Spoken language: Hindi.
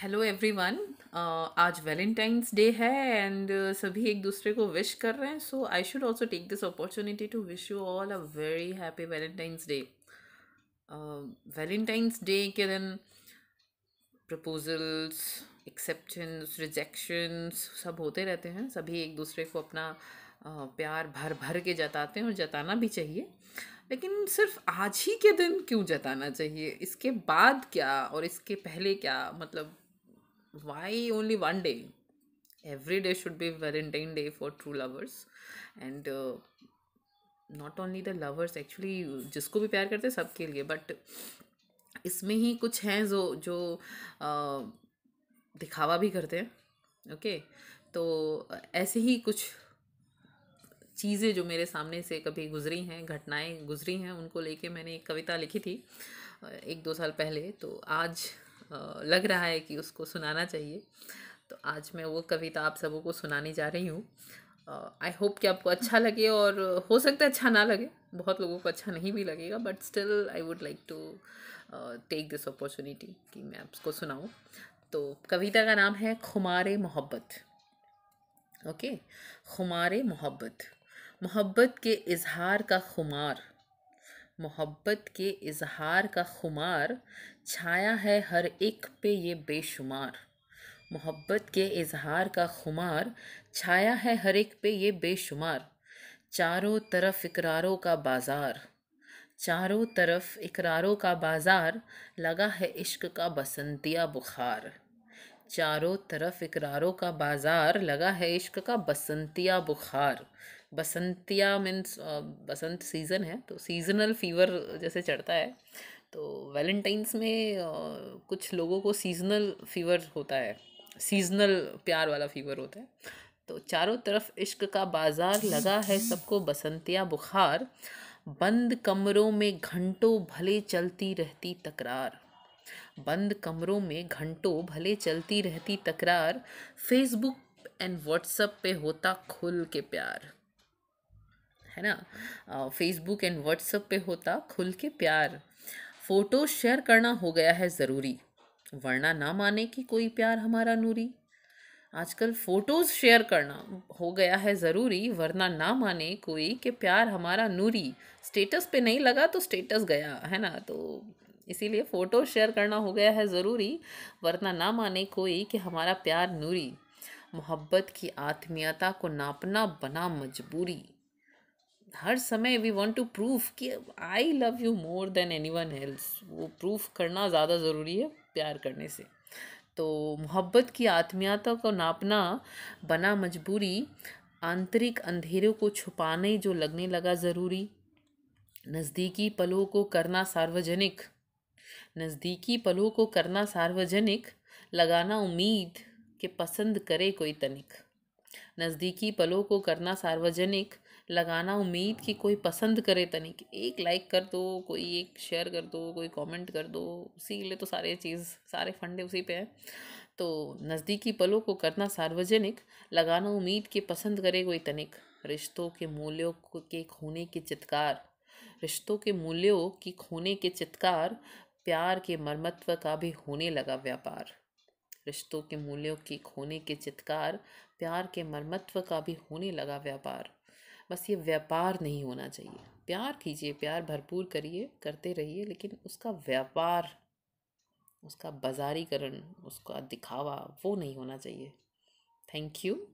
हेलो एवरीवन uh, आज वैलेंटाइंस डे है एंड uh, सभी एक दूसरे को विश कर रहे हैं so I should also take this opportunity to wish you all a very happy Valentine's day Valentine's day के दिन प्रपोजल्स एक्सेप्शंस रिजेक्शंस सब होते रहते हैं सभी एक दूसरे को अपना uh, प्यार भर भर के जताते हैं और जताना भी चाहिए लेकिन सिर्फ आज ही के दिन क्यों जताना चाहिए इसके बाद क्या और इसके पहले क्या मतलब why only one day every day should be valentine day for true lovers and not only the lovers actually जिसको भी प्यार करते हैं सबके लिए बट इसमें ही कुछ हैं जो जो आ, दिखावा भी करते हैं ओके तो ऐसे ही कुछ चीज़ें जो मेरे सामने से कभी गुजरी हैं घटनाएं गुजरी हैं उनको लेके मैंने एक कविता लिखी थी एक दो साल पहले तो आज लग रहा है कि उसको सुनाना चाहिए तो आज मैं वो कविता आप सबों को सुनाने जा रही हूँ आई होप कि आपको अच्छा लगे और हो सकता है अच्छा ना लगे बहुत लोगों को अच्छा नहीं भी लगेगा but still I would like to take this opportunity कि मैं आपको सुनाऊँ तो कविता का नाम है खुमार मोहब्बत ओके खुमार मोहब्बत मोहब्बत के इजहार का खुमार मोहब्बत के इजहार का खुमार छाया है हर एक पे ये बेशुमार मोहब्बत के इजहार का खुमार छाया है हर एक पे ये बेशुमार चारों तरफ इकरारों का बाज़ार चारों तरफ इकरारों का बाज़ार लगा है इश्क का बसंतिया बुखार चारों तरफ इकरारों का बाज़ार लगा है इश्क का बसंतिया बुखार बसंतिया मीन्स बसंत सीज़न है तो सीज़नल फीवर जैसे चढ़ता है तो वैलेंटाइंस में कुछ लोगों को सीज़नल फीवर होता है सीज़नल प्यार वाला फीवर होता है तो चारों तरफ इश्क का बाजार लगा है सबको बसंतिया बुखार बंद कमरों में घंटों भले चलती रहती तकरार बंद कमरों में घंटों भले चलती रहती तकरार फेसबुक एंड व्हाट्सएप पे होता खुल के प्यार है ना फेसबुक एंड व्हाट्सएप पे होता खुल के प्यार फ़ोटो शेयर करना हो गया है ज़रूरी वरना ना माने कि कोई प्यार हमारा नूरी आजकल फ़ोटोज़ शेयर करना हो गया है ज़रूरी वरना ना माने कोई कि प्यार हमारा नूरी स्टेटस पे नहीं लगा तो स्टेटस गया है ना तो इसीलिए फ़ोटो शेयर करना हो गया है ज़रूरी वरना ना माने कोई कि हमारा प्यार नूरी मोहब्बत की आत्मीयता को नापना बना मजबूरी हर समय वी वॉन्ट टू प्रूफ कि I love you more than anyone else वो प्रूफ करना ज़्यादा ज़रूरी है प्यार करने से तो मोहब्बत की आत्मीयता को नापना बना मजबूरी आंतरिक अंधेरों को छुपाने जो लगने लगा ज़रूरी नज़दीकी पलों को करना सार्वजनिक नज़दीकी पलों को करना सार्वजनिक लगाना उम्मीद कि पसंद करे कोई तनिक नज़दीकी पलों को करना सार्वजनिक लगाना उम्मीद कि कोई पसंद करे तनिक तो एक लाइक कर दो कोई एक शेयर कर दो कोई कमेंट कर दो उसी के लिए तो सारे चीज़ सारे फंडे उसी पे हैं तो नज़दीकी पलों को करना सार्वजनिक लगाना उम्मीद कि पसंद करे कोई तनिक रिश्तों के मूल्यों के खोने के चित्कार रिश्तों के मूल्यों की खोने के चित्कार प्यार के मर्मत्व का भी होने लगा व्यापार रिश्तों के मूल्यों के खोने के चित्कार प्यार के मर्मत्व का भी होने लगा व्यापार बस ये व्यापार नहीं होना चाहिए प्यार कीजिए प्यार भरपूर करिए करते रहिए लेकिन उसका व्यापार उसका बाजारीकरण उसका दिखावा वो नहीं होना चाहिए थैंक यू